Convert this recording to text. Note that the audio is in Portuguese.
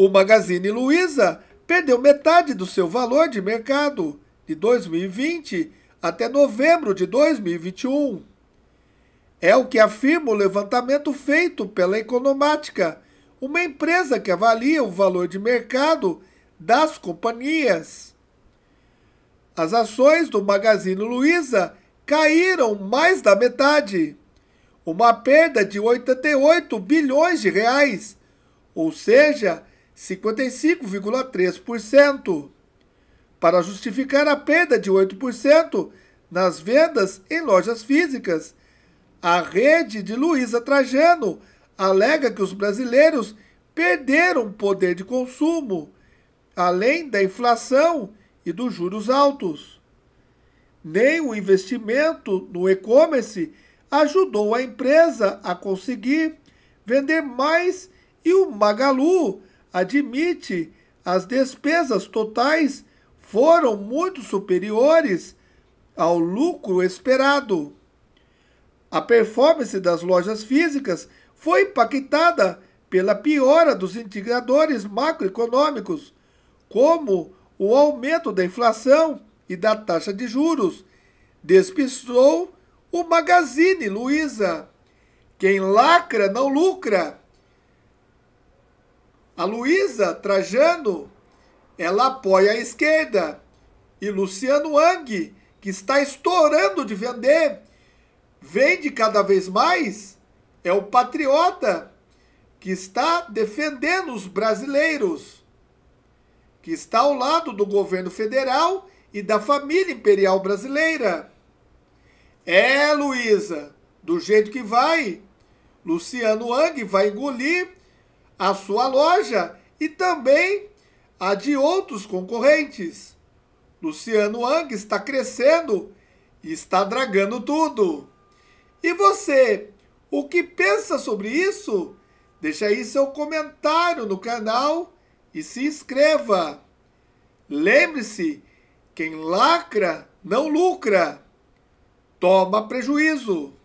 O Magazine Luiza perdeu metade do seu valor de mercado de 2020 até novembro de 2021. É o que afirma o levantamento feito pela Economática, uma empresa que avalia o valor de mercado das companhias. As ações do Magazine Luiza caíram mais da metade, uma perda de 88 bilhões de reais, ou seja, 55,3% para justificar a perda de 8% nas vendas em lojas físicas. A rede de Luísa Trajano alega que os brasileiros perderam poder de consumo, além da inflação e dos juros altos. Nem o investimento no e-commerce ajudou a empresa a conseguir vender mais e o Magalu admite as despesas totais foram muito superiores ao lucro esperado. A performance das lojas físicas foi impactada pela piora dos indicadores macroeconômicos, como o aumento da inflação e da taxa de juros, despistou o Magazine Luiza. Quem lacra não lucra. A Luísa Trajano, ela apoia a esquerda. E Luciano Wang, que está estourando de vender, vende cada vez mais, é o patriota que está defendendo os brasileiros, que está ao lado do governo federal e da família imperial brasileira. É, Luísa, do jeito que vai, Luciano Wang vai engolir a sua loja e também a de outros concorrentes. Luciano Ang está crescendo e está dragando tudo. E você, o que pensa sobre isso? Deixa aí seu comentário no canal e se inscreva. Lembre-se, quem lacra não lucra, toma prejuízo.